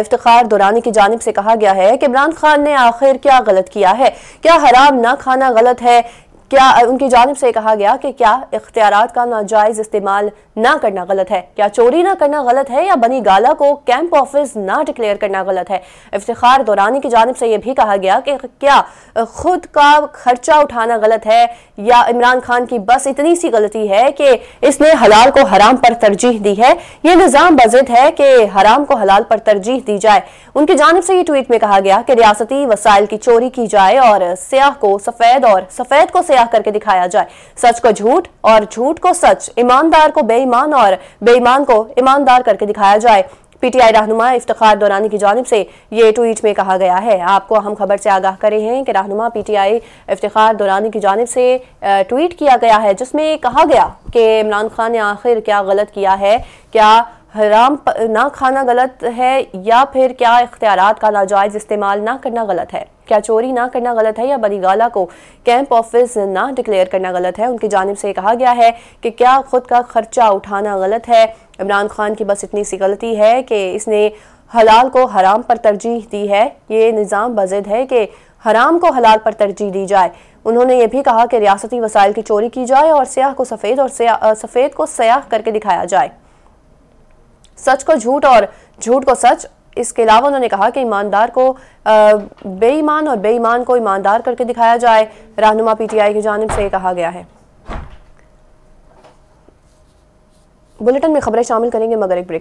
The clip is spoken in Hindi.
इफ्तार दुरानी की जानब से कहा गया है कि इमरान खान ने आखिर क्या गलत किया है क्या हराम ना खाना गलत है क्या उनकी जानब से कहा गया कि क्या इख्तियार का नाजायज़ इस्तेमाल ना करना गलत है क्या चोरी ना करना गलत है या बनी गाला को कैंप ऑफिस ना डिक्लेयर करना गलत है इफ्तार दौरानी की जानब से यह भी कहा गया कि क्या खुद का खर्चा उठाना गलत है या इमरान खान की बस इतनी सी गलती है कि इसने हलाल को हराम पर तरजीह दी है ये निज़ाम बजट है कि हराम को हलाल पर तरजीह दी जाए उनकी जानब से ये ट्वीट में कहा गया कि रियासती वसाइल की चोरी की जाए और सयाह को सफ़ेद और सफ़ेद को सयाह क्या करके दिखाया जाए सच को झूठ और झूठ को सच ईमानदार को बेईमान और बेईमान को ईमानदार करके दिखाया जाए पीटीआई रहनुमा इफ्तार दौरानी की जानब से ये ट्वीट में कहा गया है आपको हम खबर से आगाह करे हैं कि रहनुमा पीटीआई इफ्तार दौरानी की जानब से ट्वीट किया गया है जिसमें कहा गया कि इमरान खान ने आखिर क्या गलत किया है क्या हराम ना खाना गलत है या फिर क्या इख्तियार का नाजायज़ इस्तेमाल ना करना गलत है क्या चोरी ना करना गलत है या बरीगाला को कैंप ऑफिस ना डिक्लेयर करना गलत है उनकी जानब से कहा गया है कि क्या ख़ुद का ख़र्चा उठाना गलत है इमरान खान की बस इतनी सी गलती है कि इसने हलाल को हराम पर तरजीह दी है ये निज़ाम बजद है कि हराम को हलाल पर तरजीह दी जाए उन्होंने ये भी कहा कि रियासती वसाइल की चोरी की जाए और सयाह को सफ़ेद और सफ़ेद को सयाह करके दिखाया जाए सच को झूठ और झूठ को सच इसके अलावा उन्होंने कहा कि ईमानदार को बेईमान और बेईमान को ईमानदार करके दिखाया जाए रहनुमा पीटीआई की जानब से कहा गया है बुलेटिन में खबरें शामिल करेंगे मगर एक ब्रेक